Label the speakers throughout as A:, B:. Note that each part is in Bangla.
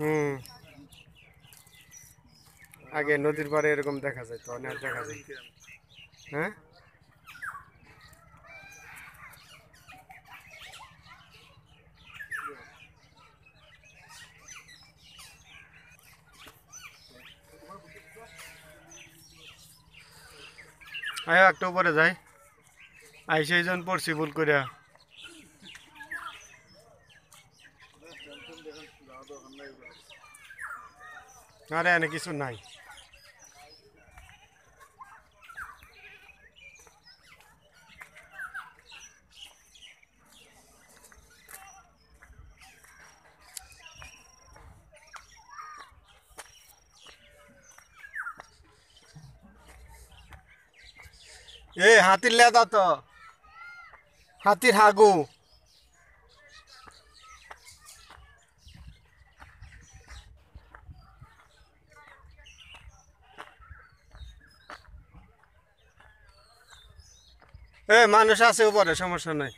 A: হুম আগে নদীর পাড়ে এরকম দেখা যায় তো অনেক দেখা যায় হ্যাঁ আয় একটা উপরে যাই আইসে এইজন পড়ছি ভুল করিয়া আরে এনে কিছু নাই এ হাতির লেদা তো হাতির হাগু হ্যাঁ মানুষ আছে উপরে সমস্যা নাই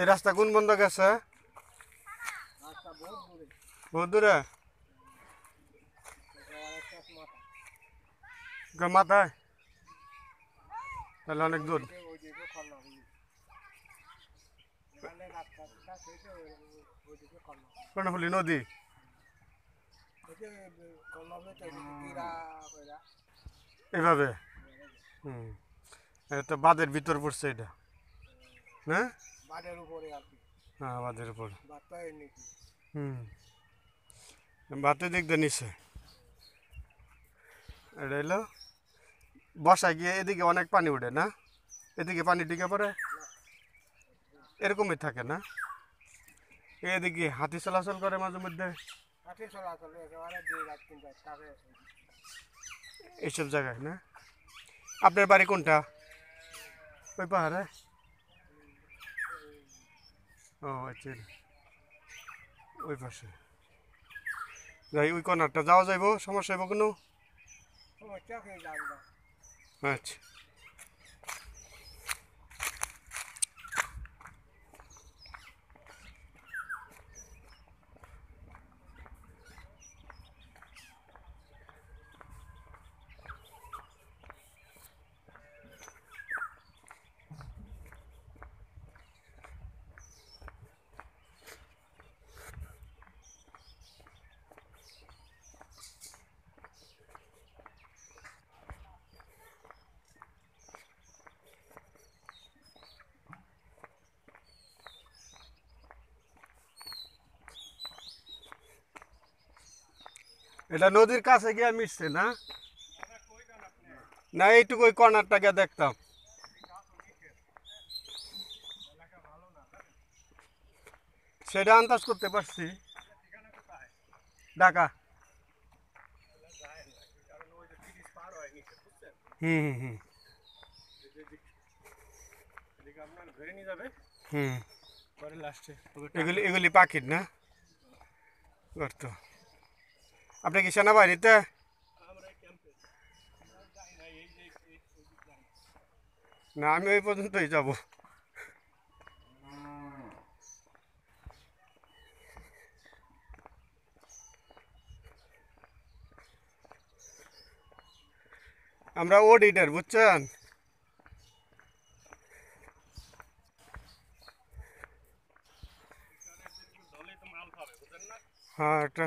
A: এই রাস্তা কোন বন্ধ গেছে বহুত দূরে মাথায় তাহলে অনেক দূর কর্ণফুলি নদী এভাবে হুম এটা বাঁধের ভিতর পড়ছে এটা হ্যাঁ বাঁধের উপরে আর কি হ্যাঁ বাঁধের উপরে বাঁধটা এই হুম বাঁধের দিক দিয়ে এটা হলো বর্ষায় গিয়ে এদিকে অনেক পানি উঠে না এদিকে পানি ঢুকে পড়ে এরকমই থাকে না এদিকে হাতি চলাচল করে মাঝে মধ্যে হাতি চলাচল এইসব জায়গায় না আপনার বাড়ি কোনটা ওই পাহাড়ে ও আচ্ছা ওই পাশে যাই ওই কর্নারটা যাওয়া যাইব সমস্যা হইব কোনো আচ্ছা এটা নদীর কাছে গিয়ে মিশছে না না এইটুকু ওই কর্নারটাকে দেখতাম সেটা আন্দাজ করতে পারছি ডাকা হুম হুম হুম এগুলি এগুলি পাখির না গর্ত আপনি কিশনা ভাই এটা আমরা ক্যাম্পেস না আমিই বলতে যাব আমরা ওডিটার বুঝছেন ওখানে যদি ঢলে তো মাল হবে বুঝছেন না হ্যাঁ এটা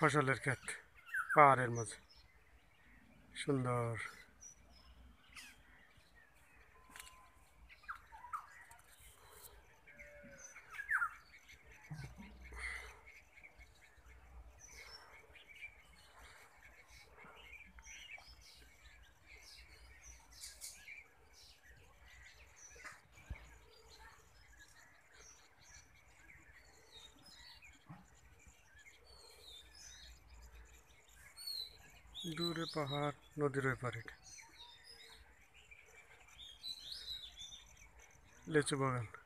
A: ফসলের ক্ষেত পাহাড়ের মাঝে সুন্দর উপরে পাহাড় নদীর ওই পারে লেচু বাগান